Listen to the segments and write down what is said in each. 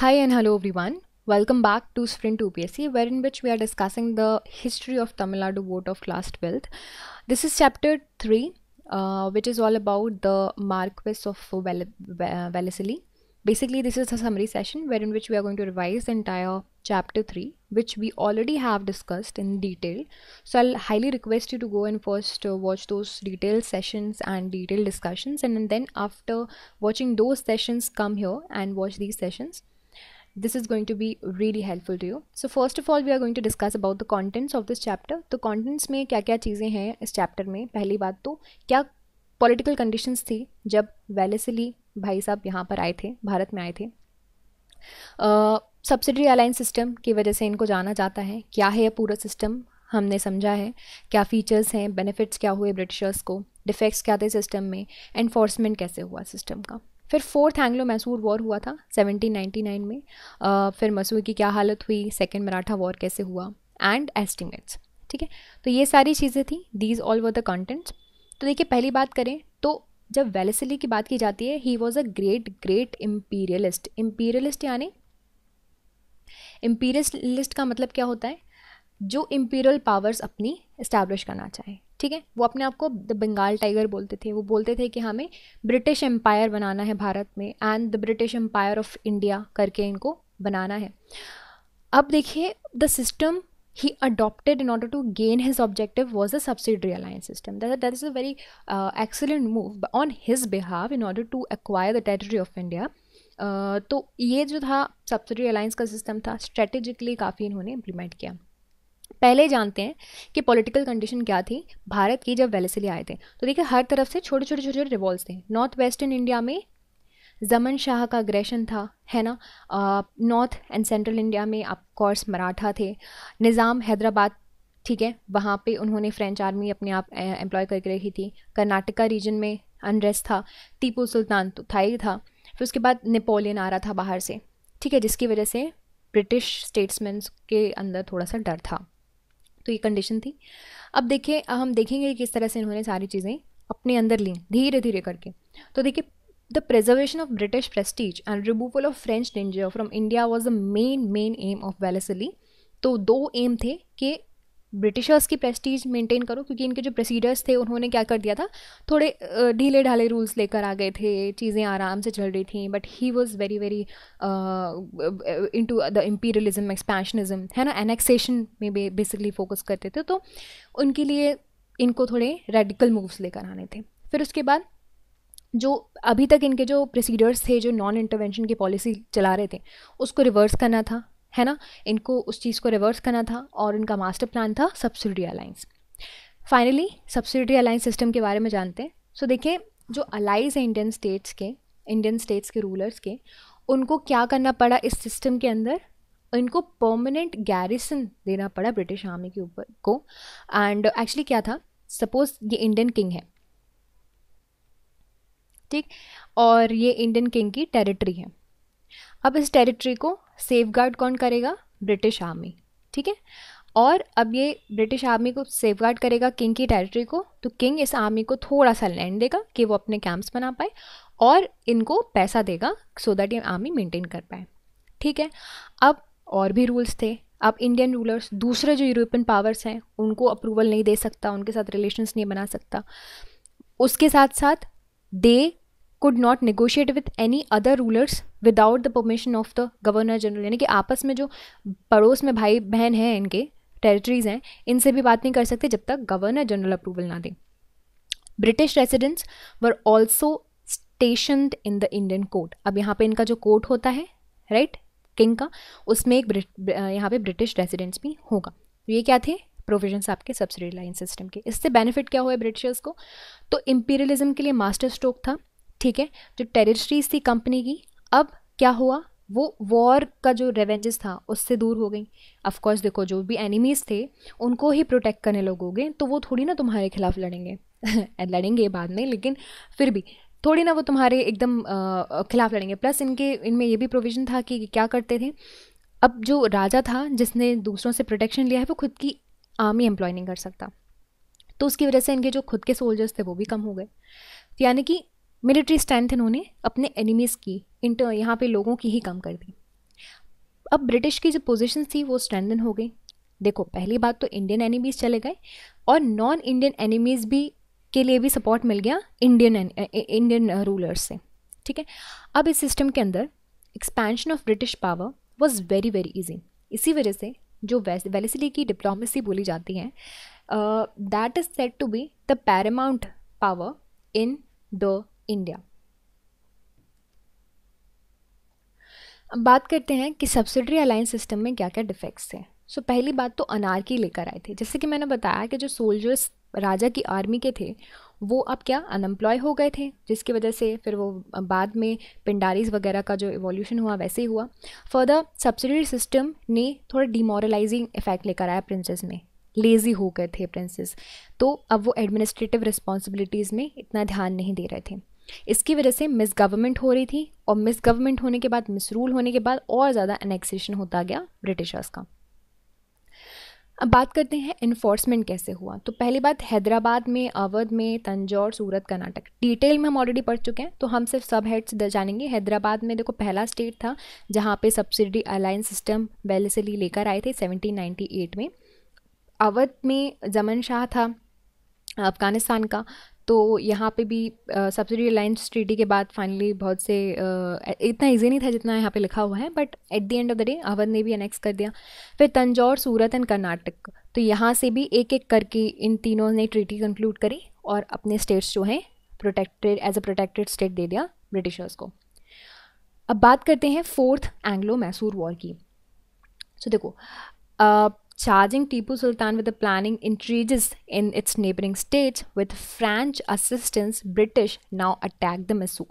Hi and hello everyone. Welcome back to Sprint UPSC, where in which we are discussing the history of Tamil Nadu vote of class 12th. This is chapter 3, uh, which is all about the Marquess of Vel Basically, this is a summary session wherein which we are going to revise the entire chapter 3, which we already have discussed in detail. So I'll highly request you to go and first uh, watch those detailed sessions and detailed discussions. And then after watching those sessions, come here and watch these sessions this is going to be really helpful to you so first of all we are going to discuss about the contents of this chapter तो contents mein kya kya cheeze hain is chapter mein pehli baat to kya political conditions thi jab valesely bhai साहब yahan par aaye the bharat mein aaye the subsidiary alliance system की वजह से इनको जाना जाता है क्या है यह पूरा सिस्टम हमने समझा है क्या फीचर्स हैं बेनिफिट्स क्या हुए ब्रिटिशर्स को डिफेक्ट्स क्या थे सिस्टम में एनफोर्समेंट कैसे हुआ सिस्टम का फिर फोर्थ एंग्लो मैसूर वॉर हुआ था 1799 में uh, फिर मसूर की क्या हालत हुई सेकेंड मराठा वॉर कैसे हुआ एंड एस्टिमेट्स ठीक है तो ये सारी चीज़ें थी these all were the contents तो देखिए पहली बात करें तो जब वेलेसली की बात की जाती है he was a great great imperialist imperialist यानी इम्पीरियलिस्ट का मतलब क्या होता है जो इम्पीरियल पावर्स अपनी इस्टेब्लिश करना चाहे ठीक है वो अपने आप को द बंगाल टाइगर बोलते थे वो बोलते थे कि हमें ब्रिटिश एम्पायर बनाना है भारत में and the British empire of India करके इनको बनाना है अब देखिए the system he adopted in order to gain his objective was a subsidiary alliance system that is a very excellent move on his behalf in order to acquire the territory of India तो ये जो था subsidy alliance का system था strategically काफ़ी इन्होंने implement किया पहले जानते हैं कि पॉलिटिकल कंडीशन क्या थी भारत की जब वेलेसली आए थे तो देखिए हर तरफ से छोटे छोटे छोटे छोटे रिवॉल्स थे नॉर्थ वेस्टर्न इंडिया में जमन शाह का अग्रेशन था है ना नॉर्थ एंड सेंट्रल इंडिया में आप कोर्स मराठा थे निज़ाम हैदराबाद ठीक है वहाँ पे उन्होंने फ्रेंच आर्मी अपने आप एम्प्लॉय करके रखी थी कर्नाटका रीजन में अनरेस्ट था टीपू सुल्तान तो था ही था फिर उसके बाद नेपोलियन आ रहा था बाहर से ठीक है जिसकी वजह से ब्रिटिश स्टेट्समैन के अंदर थोड़ा सा डर था तो ये कंडीशन थी अब देखिए हम देखेंगे किस तरह से इन्होंने सारी चीज़ें अपने अंदर ली धीरे धीरे करके तो देखिए the preservation of British prestige and removal of French danger from India was the main main aim of Wellesley तो दो एम थे कि ब्रिटिशर्स की प्रेस्टीज मेंटेन करो क्योंकि इनके जो प्रोसीडर्स थे उन्होंने क्या कर दिया था थोड़े ढीले ढाले रूल्स लेकर आ गए थे चीज़ें आराम से चल रही थी but he was very very into the imperialism expansionism है ना एनेक्सेशन में बेसिकली फोकस करते थे तो उनके लिए इनको थोड़े रेडिकल मूव्स लेकर आने थे फिर उसके बाद जो अभी तक इनके जो प्रोसीडर्स थे जो नॉन इंटरवेंशन की पॉलिसी चला रहे थे उसको रिवर्स करना था है ना इनको उस चीज़ को रिवर्स करना था और इनका मास्टर प्लान था subsidy alliance finally subsidy alliance system के बारे में जानते हैं सो so, देखिए जो अलाइज हैं इंडियन स्टेट्स के इंडियन स्टेट्स के रूलर्स के उनको क्या करना पड़ा इस सिस्टम के अंदर इनको परमानेंट गैरिसन देना पड़ा ब्रिटिश आर्मी के ऊपर को एंड एक्चुअली क्या था सपोज ये इंडियन किंग है ठीक और ये इंडियन किंग की टेरिटरी है अब इस टेरिटरी को सेफ गार्ड कौन करेगा ब्रिटिश आर्मी ठीक है और अब ये ब्रिटिश आर्मी को सेफ गार्ड करेगा किंग की टेरिटरी को तो किंग इस आर्मी को थोड़ा सा लैंड देगा कि वो अपने कैंप्स बना पाए और इनको पैसा देगा सो दैट ये आर्मी मेंटेन कर पाए ठीक है अब और भी रूल्स थे अब इंडियन रूलर्स दूसरे जो यूरोपियन पावर्स हैं उनको अप्रूवल नहीं दे सकता उनके साथ रिलेशंस नहीं बना सकता उसके साथ साथ they could not negotiate with any other rulers without the permission of the governor general यानी कि आपस में जो पड़ोस में भाई बहन हैं इनके टेरिटरीज़ हैं इनसे भी बात नहीं कर सकते जब तक गवर्नर जनरल अप्रूवल ना दें British residents were also stationed in the Indian court अब यहाँ पे इनका जो कोर्ट होता है राइट right? किंग का उसमें एक यहाँ पे ब्रिटिश रेसिडेंट्स भी होगा ये क्या थे प्रोविजंस आपके सब्सिडी लाइन सिस्टम के इससे बेनिफिट क्या हुआ है ब्रिटिशर्स को तो इम्पीरियलिज्म के लिए मास्टर स्ट्रोक था ठीक है जो टेरिटरीज थी कंपनी की अब क्या हुआ वो वॉर का जो रेवेंजेस था उससे दूर हो गई अफकोर्स देखो जो भी एनिमीज़ थे उनको ही प्रोटेक्ट करने लगोगे तो वो थोड़ी ना तुम्हारे खिलाफ लड़ेंगे लड़ेंगे बाद में लेकिन फिर भी थोड़ी ना वो तुम्हारे एकदम खिलाफ लड़ेंगे प्लस इनके इनमें ये भी प्रोविज़न था कि क्या करते थे अब जो राजा था जिसने दूसरों से प्रोटेक्शन लिया है वो खुद की आर्मी एम्प्लॉय नहीं कर सकता तो उसकी वजह से इनके जो खुद के सोल्जर्स थे वो भी कम हो गए यानी कि मिलिट्री स्ट्रेंथ इन्होंने अपने एनिमीज़ की इंटर यहाँ पे लोगों की ही कम कर दी अब ब्रिटिश की जो पोजिशन थी वो स्ट्रेंथन हो गई देखो पहली बात तो इंडियन एनिमीज़ चले गए और नॉन इंडियन एनिमीज़ भी के लिए भी सपोर्ट मिल गया इंडियन इंडियन रूलर्स से ठीक है अब इस सिस्टम के अंदर expansion of British power was very very easy इसी वजह से जो वेलेसली की डिप्लोमेसी बोली जाती है that is set to be the paramount power in the India अब बात करते हैं कि सब्सिडरी अलायंस सिस्टम में क्या क्या डिफेक्ट्स थे सो so, पहली बात तो अनारकी लेकर आए थे जैसे कि मैंने बताया कि जो सोल्जर्स राजा की आर्मी के थे वो अब क्या अनएम्प्लॉय हो गए थे जिसकी वजह से फिर वो बाद में पिंडारीज वगैरह का जो एवोल्यूशन हुआ वैसे ही हुआ फर्दर सब्सिडरी सिस्टम ने थोड़ा डिमोरलाइजिंग इफेक्ट लेकर आया प्रिंसेस में लेज़ी हो गए थे प्रिंसेस तो अब वो एडमिनिस्ट्रेटिव रिस्पॉन्सिबिलिटीज़ में इतना ध्यान नहीं दे रहे थे इसकी वजह से मिस गवर्नमेंट हो रही थी और मिस गवर्नमेंट होने के बाद मिसरूल होने के बाद और ज़्यादा एनेक्सेशन होता गया ब्रिटिशर्स का अब बात करते हैं इन्फोर्समेंट कैसे हुआ तो पहली बात हैदराबाद में अवध में तंजौर सूरत कर्नाटक डिटेल में हम ऑलरेडी पढ़ चुके हैं तो हम सिर्फ सब हेड्स जानेंगे हैदराबाद में देखो पहला स्टेट था जहाँ पे सब्सिडी अलायंस सिस्टम पहले से लेकर आए थे 1798 में अवध में जमन शाह था अफ़गानिस्तान का तो यहाँ पे भी सब्सिडी अलाइंस ट्रीटी के बाद फाइनली बहुत से uh, इतना ईजी नहीं था जितना यहाँ पे लिखा हुआ है but at the end of the day Awadh ने भी अनेक्स कर दिया फिर तंजौर सूरत एंड कर्नाटक तो यहाँ से भी एक एक करके इन तीनों ने ट्रीटी कंक्लूड करी और अपने स्टेट्स जो हैं protected as a protected state दे दिया ब्रिटिशर्स को अब बात करते हैं फोर्थ एंग्लो मैसूर वॉर की सो so, देखो charging Tipu Sultan with the planning intrigues in its neighboring states with French assistance British now attack the Mysore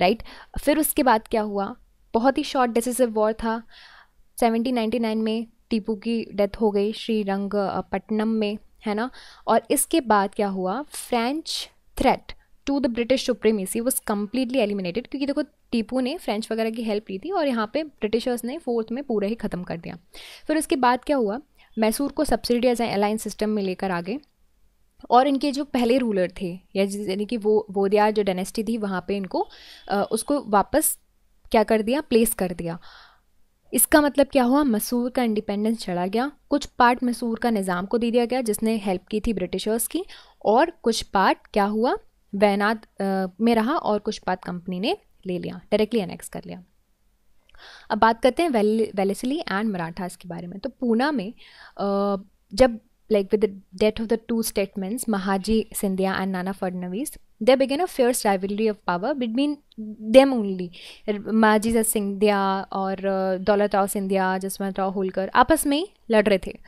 right right? फिर उसके बाद क्या हुआ बहुत ही शॉर्ट डिसिसिव वॉर था 1799 में टीपू की डेथ हो गई श्रीरंगपट्टनम में है ना और इसके बाद क्या हुआ French threat to the British supremacy was completely eliminated क्योंकि देखो टीपू ने फ्रेंच वगैरह की हेल्प ली थी और यहाँ पे ब्रिटिशर्स ने फोर्थ में पूरा ही ख़त्म कर दिया फिर उसके बाद क्या हुआ मैसूर को एज अलायंस सिस्टम में लेकर आगे और इनके जो पहले रूलर थे या यानी कि वो वोदिया जो डेनेस्टी थी वहाँ पे इनको आ, उसको वापस क्या कर दिया प्लेस कर दिया इसका मतलब क्या हुआ मसूर का इंडिपेंडेंस चढ़ा गया कुछ पार्ट मसूर का निज़ाम को दे दिया गया जिसने हेल्प की थी ब्रिटिशर्स की और कुछ पार्ट क्या हुआ वैनाद में रहा और कुछ पार्ट कंपनी ने ले लिया डायरेक्टली अनेक्स कर लिया अब बात करते हैं वेलेसली एंड मराठास के बारे में तो पूना में जब like with the death of the two statements Mahadji Scindia and Nana Fadnavis they began a fierce rivalry of power between them only Mahadji जस सिंधिया और दौलत राव सिंधिया जसवंत राव होलकर आपस में ही लड़ रहे थे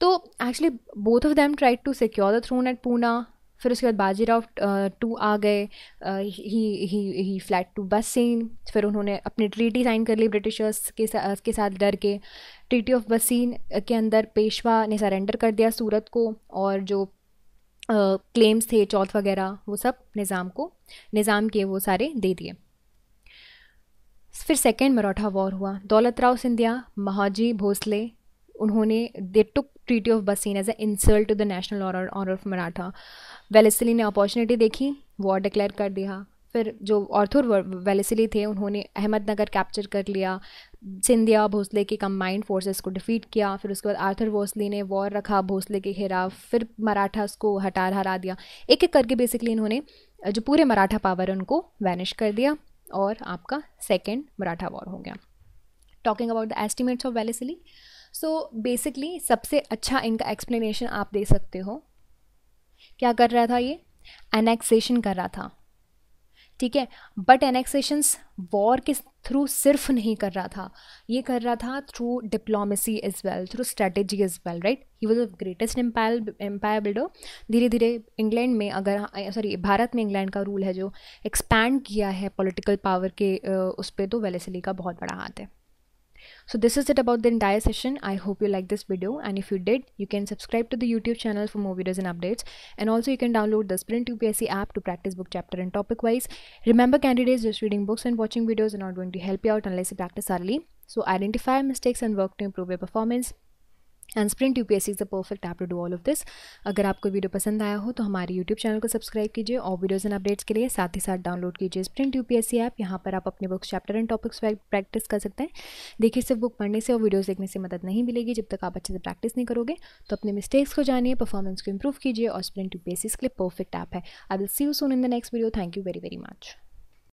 तो actually both of them tried to secure the throne at Poona फिर उसके बाद बाजीराव टू आ गए ही ही ही फ्लैट टू बसीन फिर उन्होंने अपनी ट्रीटी साइन कर ली ब्रिटिशर्स के साथ के साथ डर के ट्रीटी ऑफ बसीन के अंदर पेशवा ने सरेंडर कर दिया सूरत को और जो क्लेम्स थे चौथ वगैरह वो सब निज़ाम को निज़ाम के वो सारे दे दिए फिर सेकेंड मराठा वॉर हुआ दौलत राव सिंधिया महाजी भोसले उन्होंने they took treaty of Bassein as a insult to the national order of Maratha Wellesley ने अपॉर्चुनिटी देखी वॉर डिक्लेयर कर दिया फिर जो ऑर्थोर वेलेसिली थे उन्होंने अहमदनगर कैप्चर कर लिया सिंधिया भोसले की कम्बाइंड फोर्सेस को डिफीट किया फिर उसके बाद आर्थर भोसली ने वॉर रखा भोसले के खिलाफ फिर मराठास को हटा हरा दिया एक एक करके बेसिकली इन्होंने जो पूरे मराठा पावर उनको वैनिश कर दिया और आपका सेकेंड मराठा वॉर हो गया talking about the estimates of Wellesley so so, basically सबसे अच्छा इनका एक्सप्लेनेशन आप दे सकते हो क्या कर रहा था ये एनेक्सेशन कर रहा था ठीक है बट एनेक्सेशंस वॉर के थ्रू सिर्फ नहीं कर रहा था ये कर रहा था through diplomacy is well through strategy is well right he was the greatest empire empire builder धीरे धीरे इंग्लैंड में अगर सॉरी भारत में इंग्लैंड का रूल है जो एक्सपैंड किया है पॉलिटिकल पावर के उस पर तो वेलेसली का बहुत बड़ा हाथ है So this is it about the entire session. I hope you liked this video and if you did, you can subscribe to the YouTube channel for more videos and updates and also you can download the Sprint UPSC app to practice book chapter and topic wise. Remember candidates just reading books and watching videos are not going to help you out unless you practice early. So identify mistakes and work to improve your performance. And sprint U P C is the perfect app to do all of this अगर आपको video पसंद आया हो तो हमारे YouTube channel को subscribe कीजिए और वीडियोज़ एंड अपडेट्स के लिए साथ ही साथ डाउनलोड कीजिए sprint U P C app यहाँ पर आप अपने books chapter and topics practice कर सकते हैं देखिए सिर्फ बुक पढ़ने से और वीडियोज़ देखने से मदद नहीं मिलेगी जब तक आप अच्छे से प्रैक्टिस नहीं करोगे तो अपने मिस्टेक्स को जानिए परफॉर्मेंस को इम्प्रूव कीजिए और sprint U P S C इसके लिए परफेक्ट ऐप है I will see you soon in the next video thank you very very much